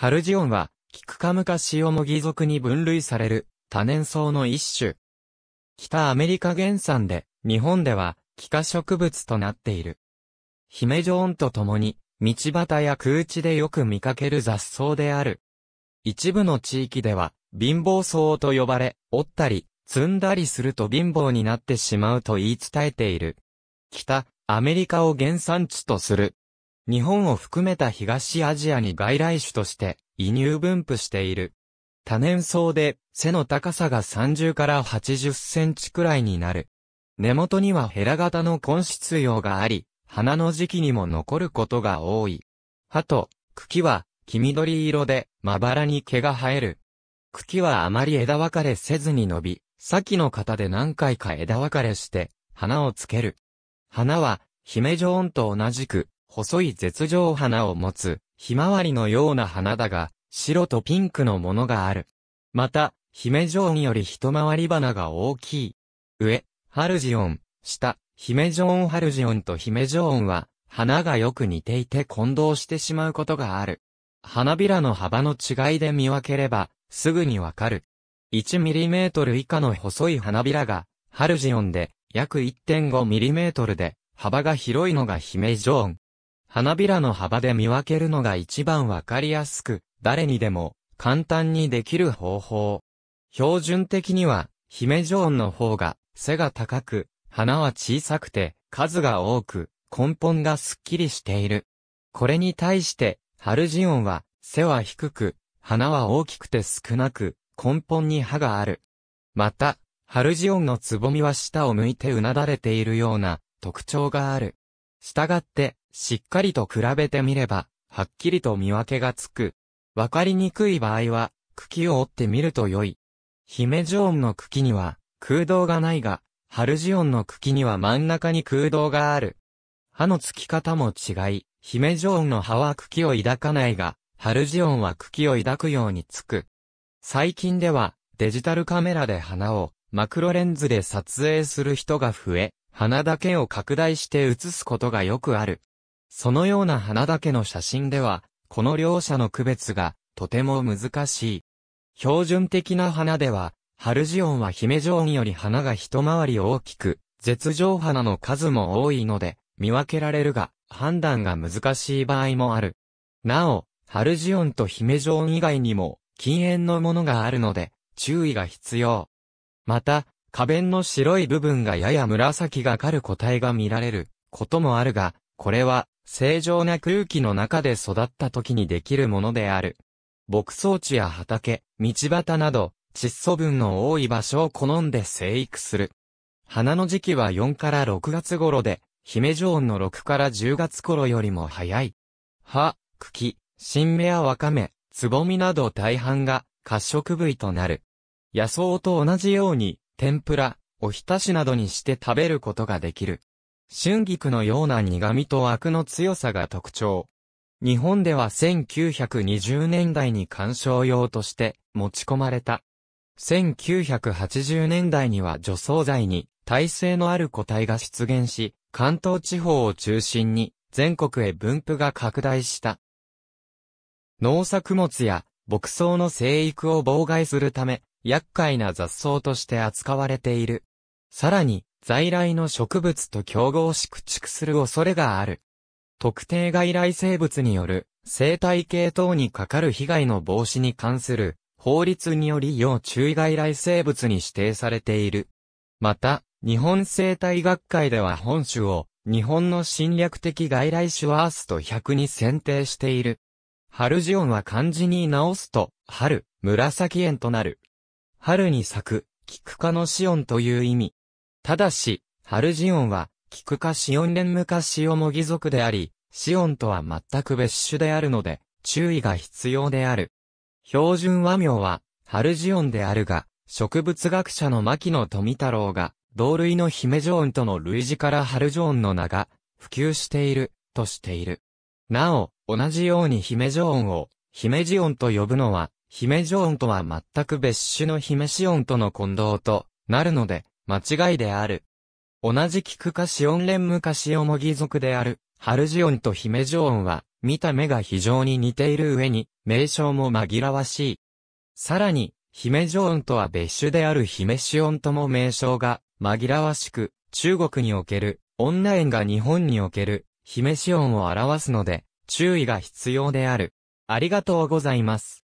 ハルジオンは、キクカムカシオモギ属に分類される多年草の一種。北アメリカ原産で、日本では、気化植物となっている。姫ジョーンと共に、道端や空地でよく見かける雑草である。一部の地域では、貧乏草と呼ばれ、折ったり、積んだりすると貧乏になってしまうと言い伝えている。北、アメリカを原産地とする日本を含めた東アジアに外来種として移入分布している。多年草で背の高さが30から80センチくらいになる。根元にはヘラ型の根質葉があり、花の時期にも残ることが多い。葉と茎は黄緑色でまばらに毛が生える。茎はあまり枝分かれせずに伸び、先の型で何回か枝分かれして花をつける。花は姫女ンと同じく細い絶上花を持つ、ひまわりのような花だが、白とピンクのものがある。また、姫ジョンより一回り花が大きい。上、ハルジオン、下、姫ジョンハルジオンと姫ジョンは、花がよく似ていて混同してしまうことがある。花びらの幅の違いで見分ければ、すぐにわかる。1トル以下の細い花びらが、ハルジオンで、約1 5トルで、幅が広いのが姫ジョン。花びらの幅で見分けるのが一番わかりやすく、誰にでも簡単にできる方法。標準的には、姫女音の方が背が高く、花は小さくて数が多く、根本がすっきりしている。これに対して、春ジオンは背は低く、花は大きくて少なく、根本に歯がある。また、春ジオンのつぼみは下を向いてうなだれているような特徴がある。したがって、しっかりと比べてみれば、はっきりと見分けがつく。わかりにくい場合は、茎を折ってみると良い。姫ジョーンの茎には空洞がないが、ハルジオンの茎には真ん中に空洞がある。歯の付き方も違い、姫ジョーンの歯は茎を抱かないが、ハルジオンは茎を抱くようにつく。最近では、デジタルカメラで花を、マクロレンズで撮影する人が増え、花だけを拡大して写すことがよくある。そのような花だけの写真では、この両者の区別がとても難しい。標準的な花では、ハルジオンは姫ジオンより花が一回り大きく、絶上花の数も多いので、見分けられるが、判断が難しい場合もある。なお、ハルジオンと姫ジオン以外にも、禁煙のものがあるので、注意が必要。また、花弁の白い部分がやや紫がかる個体が見られることもあるが、これは正常な空気の中で育った時にできるものである。牧草地や畑、道端など、窒素分の多い場所を好んで生育する。花の時期は4から6月頃で、姫常温の6から10月頃よりも早い。葉、茎、新芽やわかめ、つぼみなど大半が褐色部位となる。野草と同じように、天ぷら、おひたしなどにして食べることができる。春菊のような苦味と悪の強さが特徴。日本では1920年代に鑑賞用として持ち込まれた。1980年代には除草剤に耐性のある個体が出現し、関東地方を中心に全国へ分布が拡大した。農作物や牧草の生育を妨害するため、厄介な雑草として扱われている。さらに、在来の植物と競合し駆逐する恐れがある。特定外来生物による生態系等にかかる被害の防止に関する法律により要注意外来生物に指定されている。また、日本生態学会では本種を日本の侵略的外来種ワースト100に選定している。春ジオンは漢字に直すと、春、紫園となる。春に咲く、菊科のシオンという意味。ただし、ハルジオンは、キクカシオン連ムカシオモギ族であり、シオンとは全く別種であるので、注意が必要である。標準和名は、ハルジオンであるが、植物学者の牧野富太郎が、同類のヒメジョーンとの類似からハルジョーンの名が、普及している、としている。なお、同じようにヒメジョーンを、ヒメジオンと呼ぶのは、ヒメジョーンとは全く別種のヒメシオンとの混同となるので、間違いである。同じ菊花シ音連昔おもぎ族である、春ジオンと姫ジオンは、見た目が非常に似ている上に、名称も紛らわしい。さらに、姫ジオンとは別種である姫シオンとも名称が、紛らわしく、中国における、女園が日本における、姫シオンを表すので、注意が必要である。ありがとうございます。